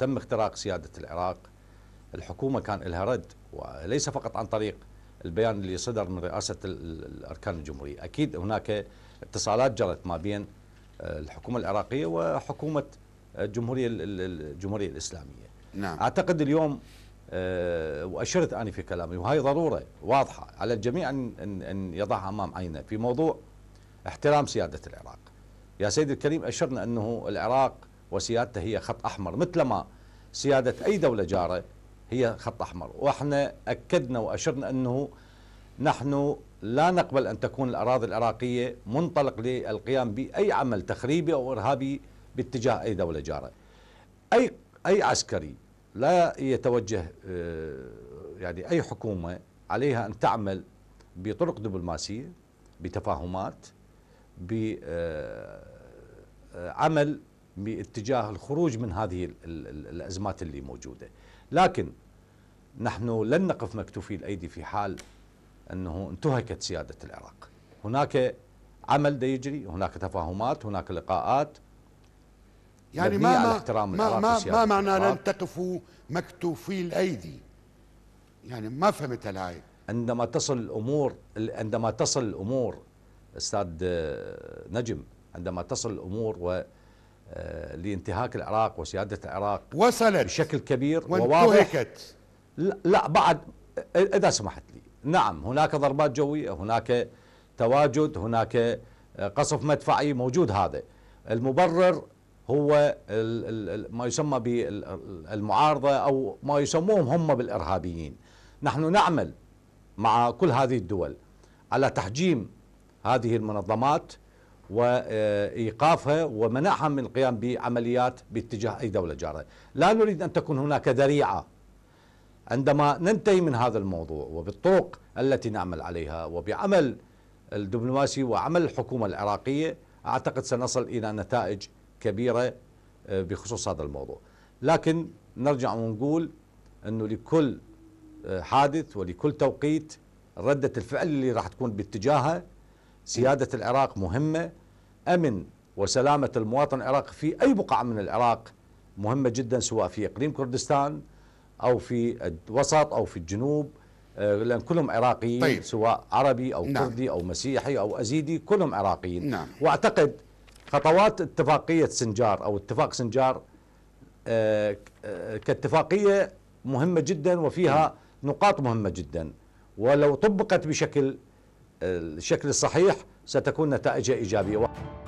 تم اختراق سيادة العراق الحكومة كان لها رد وليس فقط عن طريق البيان اللي صدر من رئاسة الأركان الجمهورية أكيد هناك اتصالات جرت ما بين آه، الحكومة العراقية وحكومة الجمهورية آه، الجمهورية الإسلامية نعم. أعتقد اليوم آه، وأشرت أنا في كلامي وهي ضرورة واضحة على الجميع أن, أن يضعها أمام عينه في موضوع احترام سيادة العراق يا سيد الكريم أشرنا أنه العراق وسيادته هي خط أحمر مثلما سيادة أي دولة جارة هي خط أحمر وإحنا أكدنا وأشرنا أنه نحن لا نقبل أن تكون الأراضي العراقية منطلق للقيام بأي عمل تخريبي أو إرهابي باتجاه أي دولة جارة أي, أي عسكري لا يتوجه آه، يعني أي حكومة عليها أن تعمل بطرق دبلوماسية بتفاهمات بعمل آه، آه، باتجاه الخروج من هذه الأزمات اللي موجودة لكن نحن لن نقف مكتوفي الأيدي في حال أنه انتهكت سيادة العراق هناك عمل دا يجري هناك تفاهمات هناك لقاءات يعني ما ما, ما ما, ما معنى لن تقفوا مكتوفي الايدي يعني ما فهمت الآية عندما تصل الامور عندما تصل الامور استاذ آه، نجم عندما تصل الامور و آه، لانتهاك العراق وسيادة العراق وصلت بشكل كبير وواضح لا بعد إذا سمحت لي نعم هناك ضربات جوية هناك تواجد هناك آه، قصف مدفعي موجود هذا المبرر هو ما يسمى بالمعارضة أو ما يسموهم هم بالإرهابيين نحن نعمل مع كل هذه الدول على تحجيم هذه المنظمات وإيقافها ومنعها من القيام بعمليات باتجاه أي دولة جارة لا نريد أن تكون هناك ذريعة عندما ننتهي من هذا الموضوع وبالطرق التي نعمل عليها وبعمل الدبلوماسي وعمل الحكومة العراقية أعتقد سنصل إلى نتائج كبيرة آه، بخصوص هذا الموضوع لكن نرجع ونقول أنه لكل آه، حادث ولكل توقيت ردة الفعل اللي راح تكون باتجاهها سيادة العراق مهمة أمن وسلامة المواطن العراقي في أي بقعة من العراق مهمة جدا سواء في إقليم كردستان أو في الوسط أو في الجنوب آه، لان كلهم عراقيين طيب. سواء عربي او نعم. كردي او مسيحي او ازيدي كلهم عراقيين نعم. واعتقد خطوات اتفاقيه سنجار او اتفاق سنجار آه، آه، كاتفاقيه مهمه جدا وفيها طيب. نقاط مهمه جدا ولو طبقت بشكل الشكل الصحيح ستكون نتائجه إيجابية